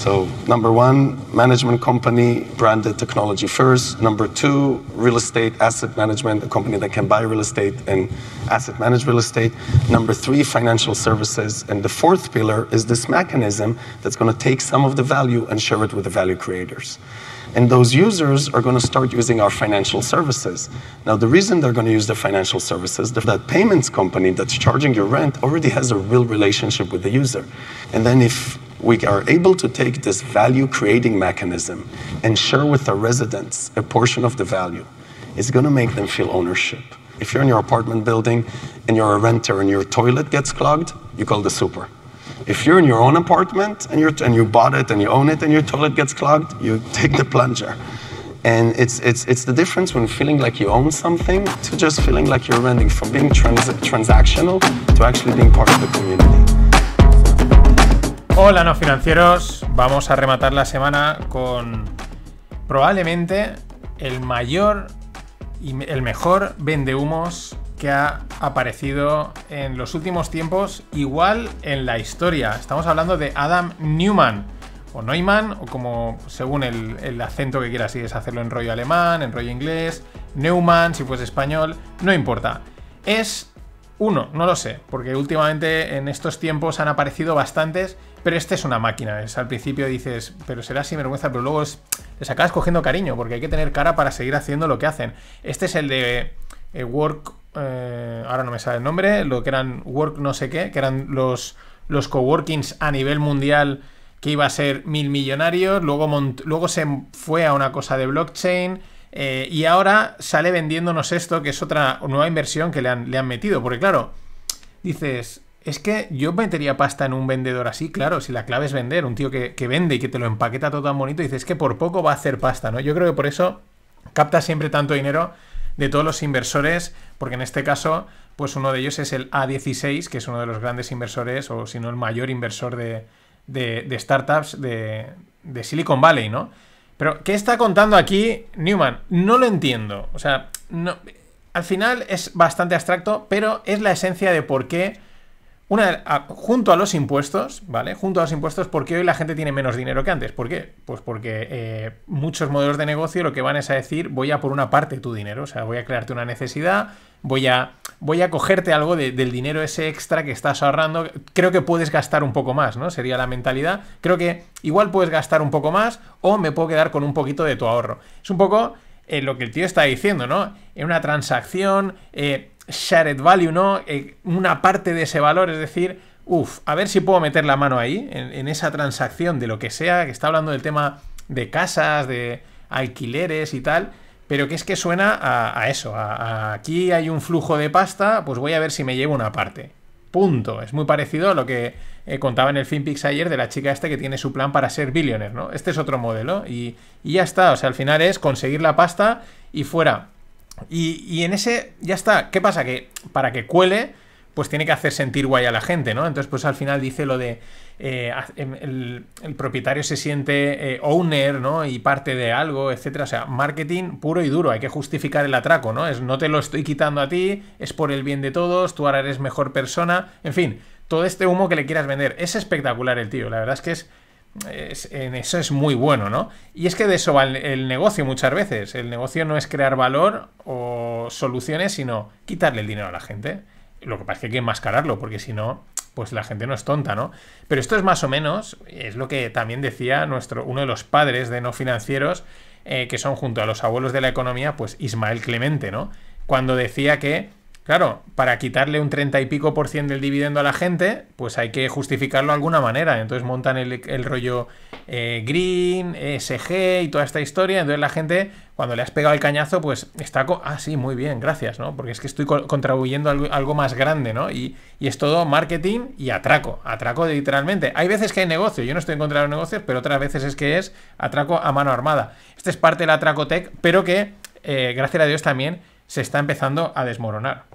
So, number one, management company, branded technology first. Number two, real estate asset management, a company that can buy real estate and asset manage real estate. Number three, financial services. And the fourth pillar is this mechanism that's going to take some of the value and share it with the value creators. And those users are going to start using our financial services. Now, the reason they're going to use the financial services, that payments company that's charging your rent already has a real relationship with the user. And then if we are able to take this value creating mechanism and share with the residents a portion of the value, it's going to make them feel ownership. If you're in your apartment building and you're a renter and your toilet gets clogged, you call the super. If you're in your own apartment and, you and you bought it and you own it and your toilet gets clogged, you take the plunger. And it's, it's, it's the difference when feeling like you own something to just feeling like you're renting, from being trans transactional to actually being part of the community. Hola no financieros, vamos a rematar la semana con probablemente el mayor y el mejor vendehumos que ha aparecido en los últimos tiempos, igual en la historia. Estamos hablando de Adam Newman, o Neumann, o como según el, el acento que quieras, si es hacerlo en rollo alemán, en rollo inglés, Neumann, si fuese español, no importa. Es uno, no lo sé, porque últimamente en estos tiempos han aparecido bastantes pero este es una máquina. Es, al principio dices, pero será sin vergüenza, pero luego les acabas cogiendo cariño, porque hay que tener cara para seguir haciendo lo que hacen. Este es el de eh, Work. Eh, ahora no me sale el nombre. Lo que eran Work no sé qué, que eran los, los coworkings a nivel mundial que iba a ser mil millonarios. Luego, luego se fue a una cosa de blockchain. Eh, y ahora sale vendiéndonos esto, que es otra nueva inversión que le han, le han metido. Porque, claro, dices es que yo metería pasta en un vendedor así, claro, si la clave es vender, un tío que, vende y que te lo empaqueta todo tan bonito y dices, que por poco va a hacer pasta, ¿no? Yo creo que por eso capta siempre tanto dinero de todos los inversores, porque en este caso, pues uno de ellos es el A16, que es uno de los grandes inversores, o si no, el mayor inversor de, startups de, de Silicon Valley, ¿no? Pero, ¿qué está contando aquí Newman? No lo entiendo. O sea, no, al final es bastante abstracto, pero es la esencia de por qué una, junto a los impuestos, ¿vale? Junto a los impuestos, ¿por qué hoy la gente tiene menos dinero que antes? ¿Por qué? Pues porque eh, muchos modelos de negocio lo que van es a decir, voy a por una parte tu dinero, o sea, voy a crearte una necesidad, voy a, voy a cogerte algo del dinero ese extra que estás ahorrando, creo que puedes gastar un poco más, ¿no? Sería la mentalidad, creo que igual puedes gastar un poco más o me puedo quedar con un poquito de tu ahorro. Es un poco eh, lo que el tío está diciendo, ¿no? En una transacción, eh, shared value, ¿no? Eh, una parte de ese valor, es decir, uff, a ver si puedo meter la mano ahí, en, esa transacción de lo que sea, que está hablando del tema de casas, de alquileres y tal pero que es que suena a, eso, aquí hay un flujo de pasta, pues voy a ver si me llevo una parte. Punto. Es muy parecido a lo que eh, contaba en el FinPix ayer de la chica esta que tiene su plan para ser billionaire, ¿no? Este es otro modelo y, ya está. O sea, al final es conseguir la pasta y fuera. Y, y en ese, ya está. ¿Qué pasa? Que para que cuele pues tiene que hacer sentir guay a la gente, ¿no? Entonces, pues al final dice lo de eh, em, el, propietario se siente eh, owner, ¿no? Y parte de algo, etcétera. O sea, marketing puro y duro, hay que justificar el atraco, ¿no? Es no te lo estoy quitando a ti, es por el bien de todos, tú ahora eres mejor persona, en fin, todo este humo que le quieras vender. Es espectacular el tío, la verdad es que es... en eso es muy bueno, ¿no? Y es que de eso va el, el, negocio muchas veces. El negocio no es crear valor o soluciones, sino quitarle el dinero a la gente. Lo que pasa es que hay que enmascararlo, porque si no, pues la gente no es tonta, ¿no? Pero esto es más o menos, es lo que también decía nuestro, uno de los padres de no financieros, eh, que son junto a los abuelos de la economía, pues Ismael Clemente, ¿no? Cuando decía que Claro, para quitarle un 30 y pico por ciento del dividendo a la gente, pues hay que justificarlo de alguna manera. Entonces montan el, rollo eh, green, SG y toda esta historia. Entonces la gente, cuando le has pegado el cañazo, pues está... Ah, sí, muy bien, gracias, ¿no? Porque es que estoy contribuyendo a algo, más grande, ¿no? Y, es todo marketing y atraco. Atraco literalmente. Hay veces que hay negocio. Yo no estoy en contra de los negocios, pero otras veces es que es atraco a mano armada. Este es parte del atraco tech, pero que, eh, gracias a Dios también se está empezando a desmoronar.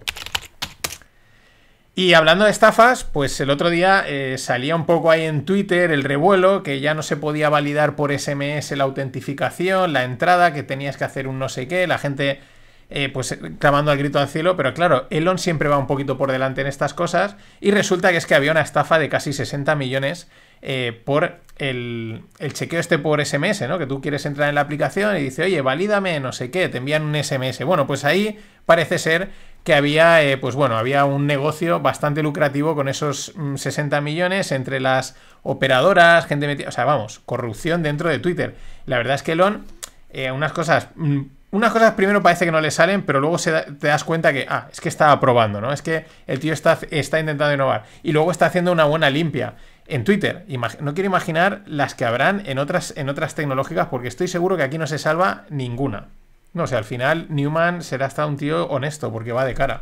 Y hablando de estafas, pues el otro día eh, salía un poco ahí en Twitter el revuelo, que ya no se podía validar por SMS la autentificación, la entrada, que tenías que hacer un no sé qué, la gente eh, pues clamando al grito al cielo, pero claro, Elon siempre va un poquito por delante en estas cosas, y resulta que es que había una estafa de casi 60 millones eh, por el, chequeo este por SMS, ¿no? Que tú quieres entrar en la aplicación y dice, oye, valídame, no sé qué, te envían un SMS. Bueno, pues ahí parece ser que había, eh, pues bueno, había un negocio bastante lucrativo con esos 60 mm, millones entre las operadoras, gente metida, o sea, vamos, corrupción dentro de Twitter. La verdad es que Elon, eh, unas cosas mm, unas cosas primero parece que no le salen, pero luego te das cuenta que, ah, es que está probando, ¿no? Es que el tío está, está intentando innovar. Y luego está haciendo una buena limpia en Twitter. no quiero imaginar las que habrán en otras, en otras tecnológicas, porque estoy seguro que aquí no se salva ninguna. No sé, sea, al final Newman será hasta un tío honesto, porque va de cara.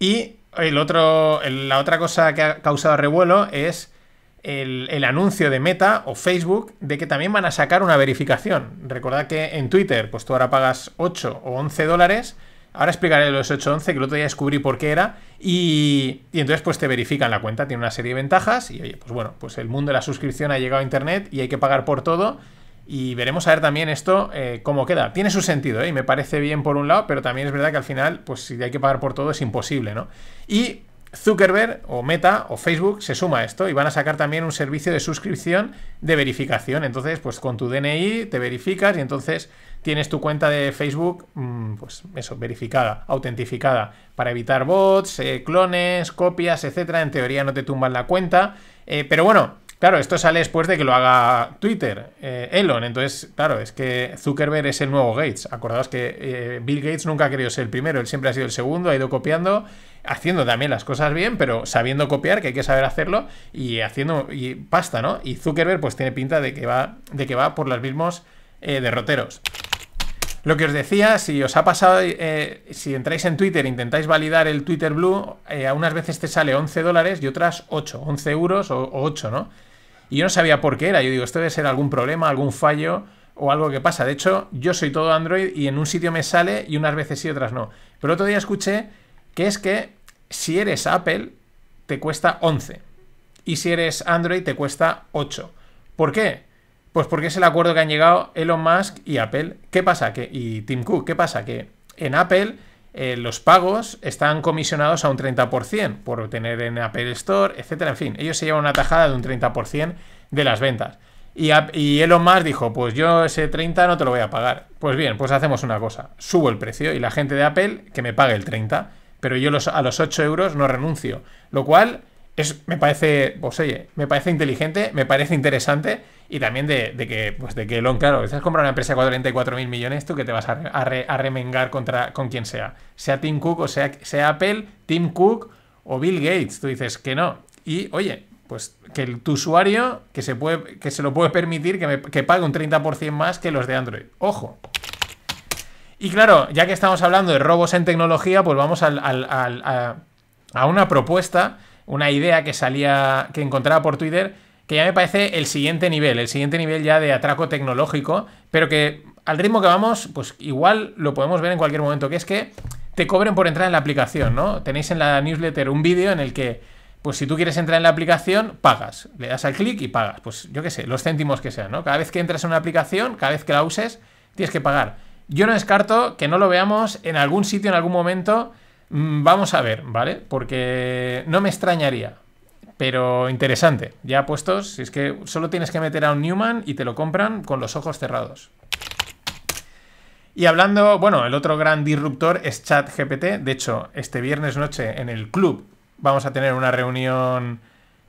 Y el otro, la otra cosa que ha causado revuelo es el, anuncio de Meta o Facebook de que también van a sacar una verificación. Recordad que en Twitter, pues tú ahora pagas 8 o 11 dólares. Ahora explicaré los 8-11, o que el otro día descubrí por qué era. Y, y, entonces, pues te verifican la cuenta, tiene una serie de ventajas. Y oye, pues bueno, pues el mundo de la suscripción ha llegado a internet y hay que pagar por todo. Y veremos a ver también esto eh, cómo queda. Tiene su sentido, ¿eh? y me parece bien por un lado, pero también es verdad que al final, pues si hay que pagar por todo es imposible, ¿no? Y Zuckerberg o Meta o Facebook se suma a esto y van a sacar también un servicio de suscripción de verificación. Entonces, pues con tu DNI te verificas y entonces tienes tu cuenta de Facebook, mm, pues eso, verificada, autentificada, para evitar bots, eh, clones, copias, etcétera. En teoría no te tumban la cuenta, eh, pero bueno. Claro, esto sale después de que lo haga Twitter, eh, Elon. Entonces, claro, es que Zuckerberg es el nuevo Gates. Acordaos que eh, Bill Gates nunca ha querido ser el primero, él siempre ha sido el segundo, ha ido copiando, haciendo también las cosas bien, pero sabiendo copiar, que hay que saber hacerlo, y haciendo y pasta, ¿no? Y Zuckerberg pues tiene pinta de que va, de que va por los mismos eh, derroteros. Lo que os decía, si os ha pasado, si entráis en Twitter, e intentáis validar el Twitter Blue, a unas veces te sale 11 dólares y otras 8, 11 euros o 8, ¿no? Y yo no sabía por qué era. Yo digo, esto debe ser algún problema, algún fallo o algo que pasa. De hecho, yo soy todo Android y en un sitio me sale y unas veces sí, otras no. Pero otro día escuché que es que si eres Apple, te cuesta 11. Y si eres Android, te cuesta 8. ¿Por qué? Pues porque es el acuerdo que han llegado Elon Musk y Apple. ¿Qué pasa? Que, y Tim Cook, ¿qué pasa? Que en Apple eh, los pagos están comisionados a un 30% por obtener en Apple Store, etcétera. En fin, ellos se llevan una tajada de un 30% de las ventas. Y, Elon Musk dijo, pues yo ese 30 no te lo voy a pagar. Pues bien, pues hacemos una cosa. Subo el precio y la gente de Apple que me pague el 30, pero yo los, a los 8 euros no renuncio. Lo cual es, me parece, pues oye, me parece inteligente, me parece interesante y también de, que, pues de que Elon, claro, si has comprado una empresa de 44.000 mil millones, tú que te vas a, remengar contra, con quien sea, sea Tim Cook o sea, sea Apple, Tim Cook o Bill Gates, tú dices que no. Y oye, pues que tu usuario que se, puede, que se lo puede permitir que, me, que pague un 30% más que los de Android. Ojo. Y claro, ya que estamos hablando de robos en tecnología, pues vamos al, a una propuesta, una idea que salía, que encontraba por Twitter que ya me parece el siguiente nivel, el siguiente nivel ya de atraco tecnológico, pero que al ritmo que vamos, pues igual lo podemos ver en cualquier momento, que es que te cobren por entrar en la aplicación, ¿no? Tenéis en la newsletter un vídeo en el que, pues si tú quieres entrar en la aplicación, pagas, le das al clic y pagas, pues yo qué sé, los céntimos que sean, ¿no? Cada vez que entras en una aplicación, cada vez que la uses, tienes que pagar. Yo no descarto que no lo veamos en algún sitio, en algún momento, mm, vamos a ver, ¿vale? Porque no me extrañaría, pero interesante, ya puestos, si es que solo tienes que meter a un Newman y te lo compran con los ojos cerrados. Y hablando, bueno, el otro gran disruptor es ChatGPT. De hecho, este viernes noche en el club vamos a tener una reunión.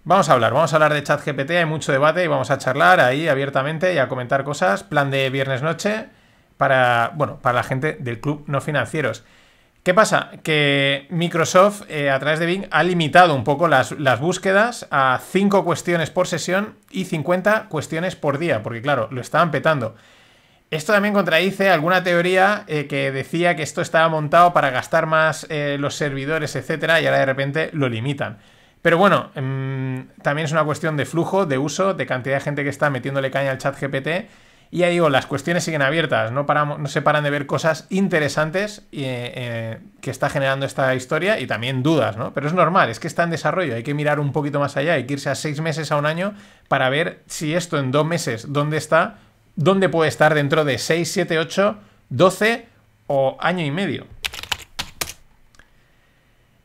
Vamos a hablar, vamos a hablar de ChatGPT, hay mucho debate y vamos a charlar ahí abiertamente y a comentar cosas. Plan de viernes noche para, bueno, para la gente del club no financieros. ¿Qué pasa? Que Microsoft, eh, a través de Bing, ha limitado un poco las, búsquedas a 5 cuestiones por sesión y 50 cuestiones por día, porque claro, lo estaban petando. Esto también contradice alguna teoría eh, que decía que esto estaba montado para gastar más eh, los servidores, etcétera, y ahora de repente lo limitan. Pero bueno, mm, también es una cuestión de flujo, de uso, de cantidad de gente que está metiéndole caña al chat GPT y ahí digo, las cuestiones siguen abiertas, no, paramos, no se paran de ver cosas interesantes eh, eh, que está generando esta historia y también dudas, ¿no? Pero es normal, es que está en desarrollo, hay que mirar un poquito más allá, hay que irse a seis meses, a un año, para ver si esto en dos meses, ¿dónde está? ¿Dónde puede estar dentro de 6, siete, 8, 12 o año y medio?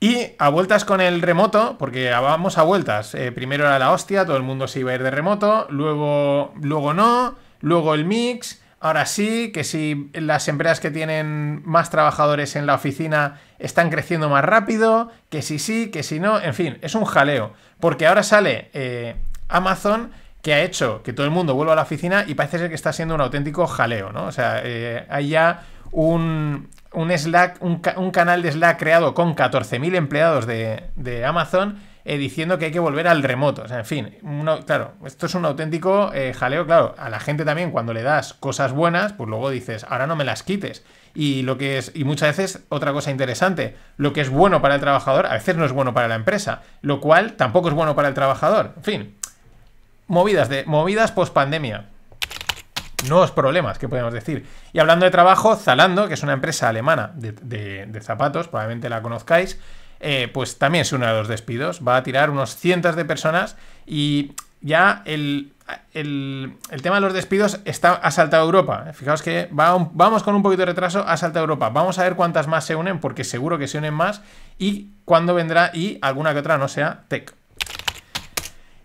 Y a vueltas con el remoto, porque vamos a vueltas. Eh, primero era la hostia, todo el mundo se iba a ir de remoto, luego, luego no luego el mix. Ahora sí, que si las empresas que tienen más trabajadores en la oficina están creciendo más rápido, que si sí, que si no, en fin, es un jaleo. Porque ahora sale eh, Amazon que ha hecho que todo el mundo vuelva a la oficina y parece ser que está siendo un auténtico jaleo, ¿no? O sea, eh, hay ya un, Slack, un, canal de Slack creado con 14.000 empleados de, de Amazon eh, diciendo que hay que volver al remoto. en fin, claro, esto es un auténtico eh, jaleo, claro. A la gente también cuando le das cosas buenas, pues luego dices, ahora no me las quites. Y lo que es, y muchas veces, otra cosa interesante, lo que es bueno para el trabajador, a veces no es bueno para la empresa, lo cual tampoco es bueno para el trabajador. En fin, movidas de movidas post pandemia nuevos problemas, que podemos decir. Y hablando de trabajo, Zalando, que es una empresa alemana de, zapatos, probablemente la conozcáis, eh, pues también se une a los despidos. Va a tirar unos cientos de personas y ya el, tema de los despidos está, ha saltado a Europa. Fijaos que vamos con un poquito de retraso, ha saltado a Europa. Vamos a ver cuántas más se unen, porque seguro que se unen más y cuándo vendrá y alguna que otra no sea tech.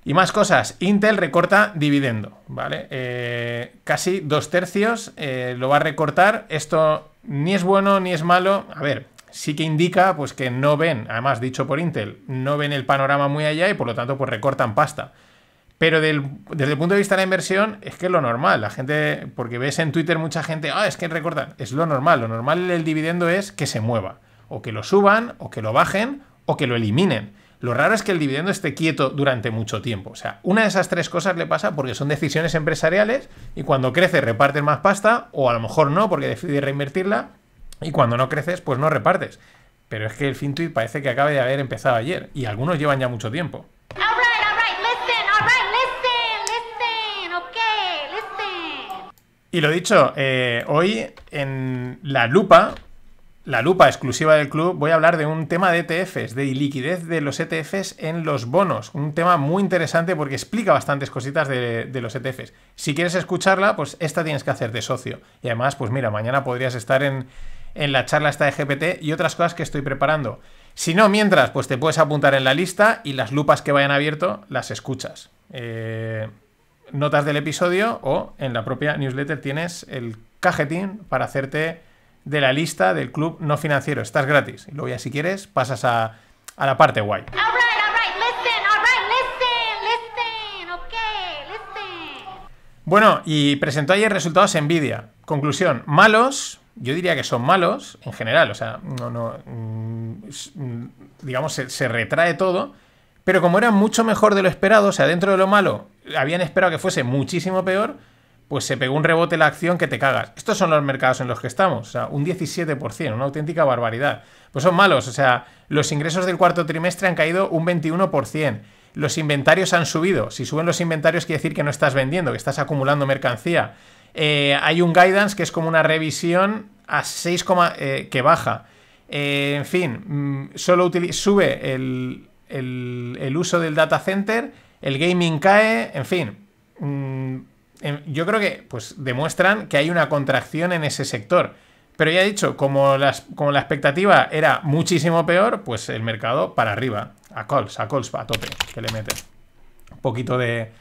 Y más cosas, Intel recorta dividendo, ¿vale? Eh, casi dos tercios eh, lo va a recortar. Esto ni es bueno ni es malo. A ver, sí que indica pues, que no ven, además dicho por Intel, no ven el panorama muy allá y por lo tanto pues recortan pasta. Pero desde el punto de vista de la inversión, es que es lo normal. La gente, porque ves en Twitter mucha gente, ah, es que recortan. Es lo normal. Lo normal del dividendo es que se mueva. O que lo suban, o que lo bajen, o que lo eliminen. Lo raro es que el dividendo esté quieto durante mucho tiempo. O sea, una de esas tres cosas le pasa porque son decisiones empresariales y cuando crece reparten más pasta, o a lo mejor no, porque decide reinvertirla, y cuando no creces, pues no repartes. Pero es que el Fintuit parece que acaba de haber empezado ayer y algunos llevan ya mucho tiempo. Y lo dicho, eh, hoy en la lupa, la lupa exclusiva del club, voy a hablar de un tema de ETFs, de liquidez de los ETFs en los bonos. Un tema muy interesante porque explica bastantes cositas de, de, los ETFs. Si quieres escucharla, pues esta tienes que hacer de socio. Y además, pues mira, mañana podrías estar en, en la charla está de GPT y otras cosas que estoy preparando. Si no, mientras, pues te puedes apuntar en la lista y las lupas que vayan abierto las escuchas. Eh, notas del episodio o en la propia newsletter tienes el cajetín para hacerte de la lista del club no financiero. Estás gratis. Y luego ya si quieres pasas a, la parte guay. Bueno, y presentó ayer resultados envidia. Conclusión, malos, yo diría que son malos en general, o sea, no, no, mm, digamos, se, retrae todo, pero como era mucho mejor de lo esperado, o sea, dentro de lo malo, habían esperado que fuese muchísimo peor, pues se pegó un rebote la acción que te cagas. Estos son los mercados en los que estamos, o sea, un 17%, una auténtica barbaridad. Pues son malos, o sea, los ingresos del cuarto trimestre han caído un 21%. Los inventarios han subido. Si suben los inventarios quiere decir que no estás vendiendo, que estás acumulando mercancía. Eh, hay un guidance que es como una revisión a 6, eh, que baja. Eh, en fin, mm, solo sube el, uso del data center, el gaming cae, en fin. Mm, yo creo que pues, demuestran que hay una contracción en ese sector. Pero ya he dicho, como, las, como la expectativa era muchísimo peor, pues el mercado para arriba. A Colts, a calls, a tope, que le meten. Un poquito de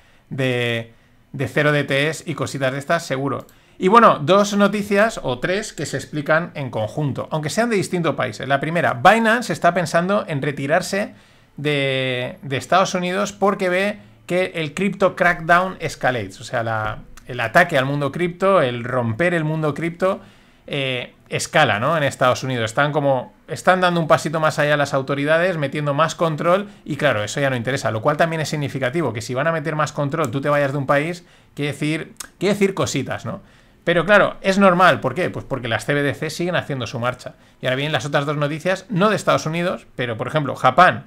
de cero DTS y cositas de estas, seguro. Y bueno, dos noticias o tres que se explican en conjunto, aunque sean de distintos países. La primera, Binance está pensando en retirarse de, Estados Unidos porque ve que el crypto crackdown escalates, o sea, el ataque al mundo cripto, el romper el mundo cripto, eh, escala, ¿no? En Estados Unidos. Están como están dando un pasito más allá las autoridades, metiendo más control y claro, eso ya no interesa, lo cual también es significativo, que si van a meter más control, tú te vayas de un país, quiere decir, decir cositas, ¿no? Pero claro, es normal, ¿por qué? Pues porque las CBDC siguen haciendo su marcha. Y ahora vienen las otras dos noticias, no de Estados Unidos, pero por ejemplo, Japón.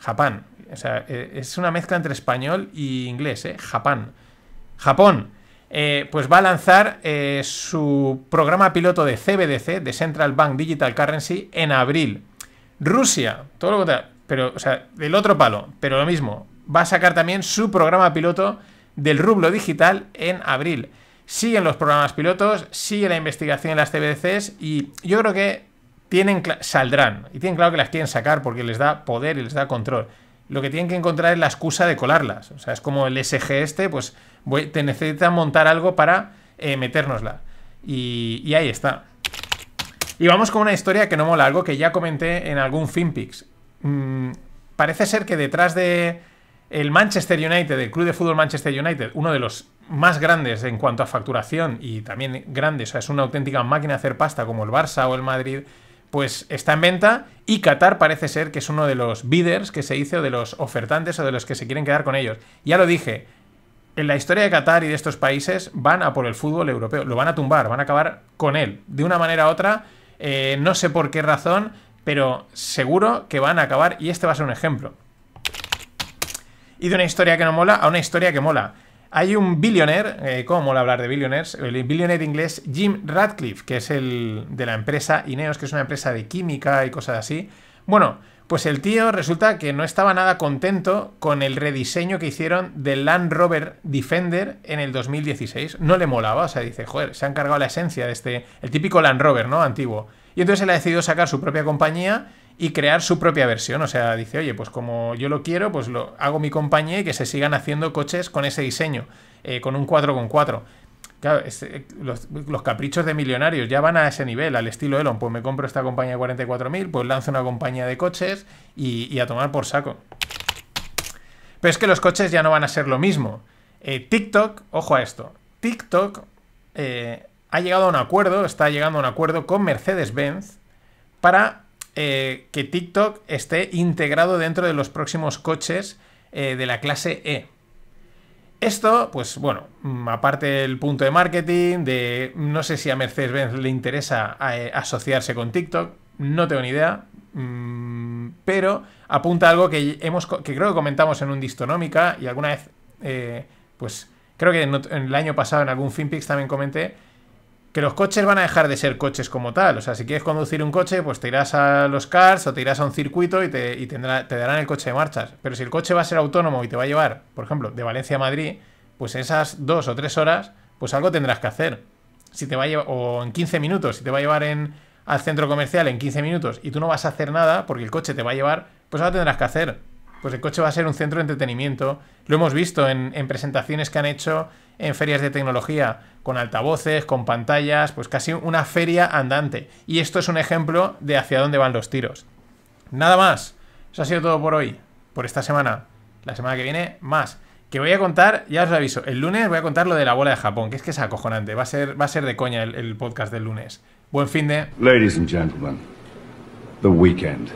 Japón. O sea, eh, es una mezcla entre español y inglés, ¿eh? Japón. Japón eh, pues va a lanzar eh, su programa piloto de CBDC, de Central Bank Digital Currency, en abril. Rusia, todo lo contrario, pero, o sea, del otro palo, pero lo mismo, va a sacar también su programa piloto del rublo digital en abril. Siguen los programas pilotos, sigue la investigación en las CBDCs y yo creo que tienen saldrán y tienen claro que las quieren sacar porque les da poder y les da control lo que tienen que encontrar es la excusa de colarlas. O sea, es como el SG este, pues te necesitan montar algo para eh, metérnosla. Y, ahí está. Y vamos con una historia que no mola, algo que ya comenté en algún FinPix. Mm, parece ser que detrás de el Manchester United, el club de fútbol Manchester United, uno de los más grandes en cuanto a facturación y también grandes, o sea, es una auténtica máquina de hacer pasta como el Barça o el Madrid, pues está en venta y Qatar parece ser que es uno de los bidders que se hizo, de los ofertantes o de los que se quieren quedar con ellos. Ya lo dije, en la historia de Qatar y de estos países van a por el fútbol europeo, lo van a tumbar, van a acabar con él. De una manera u otra, eh, no sé por qué razón, pero seguro que van a acabar y este va a ser un ejemplo. Y de una historia que no mola a una historia que mola. Hay un billionaire, eh, ¿cómo mola hablar de billionaires? El billionaire inglés Jim Radcliffe, que es el de la empresa Ineos, que es una empresa de química y cosas así. Bueno, pues el tío resulta que no estaba nada contento con el rediseño que hicieron del Land Rover Defender en el 2016. No le molaba, o sea, dice, joder, se han cargado la esencia de este, el típico Land Rover, ¿no? Antiguo. Y entonces él ha decidido sacar su propia compañía y crear su propia versión. O sea, dice, oye, pues como yo lo quiero, pues lo hago mi compañía y que se sigan haciendo coches con ese diseño, eh, con un 4x4. Claro, eh, los, caprichos de millonarios ya van a ese nivel, al estilo Elon, pues me compro esta compañía de 44.000, pues lanzo una compañía de coches y, a tomar por saco. Pero es que los coches ya no van a ser lo mismo. Eh, TikTok, ojo a esto, TikTok ha llegado a un acuerdo, está llegando a un acuerdo con Mercedes-Benz para eh, que TikTok esté integrado dentro de los próximos coches eh, de la clase E. Esto, pues bueno, mm, aparte del punto de marketing, de no sé si a Mercedes-Benz le interesa eh, asociarse con TikTok, no tengo ni idea, mm, pero apunta algo que, hemos, creo que comentamos en un Distonómica y alguna vez, pues creo que en el año pasado en algún FinPix también comenté, que los coches van a dejar de ser coches como tal. O sea, si quieres conducir un coche, pues te irás a los cars o te irás a un circuito y te, te darán el coche de marchas. Pero si el coche va a ser autónomo y te va a llevar, por ejemplo, de Valencia a Madrid, pues esas dos o tres horas, pues algo tendrás que hacer. Si te va a llevar, o en 15 minutos, si te va a llevar en, al centro comercial en 15 minutos y tú no vas a hacer nada porque el coche te va a llevar, pues algo tendrás que hacer pues el coche va a ser un centro de entretenimiento. Lo hemos visto en, presentaciones que han hecho en ferias de tecnología, con altavoces, con pantallas, pues casi una feria andante. Y esto es un ejemplo de hacia dónde van los tiros. Nada más. Eso ha sido todo por hoy, por esta semana. La semana que viene, más. Que voy a contar, ya os aviso, el lunes voy a contar lo de la bola de Japón, que es que es acojonante. Va a ser, va a ser de coña el, el podcast del lunes. Buen fin de. Ladies and gentlemen, the weekend.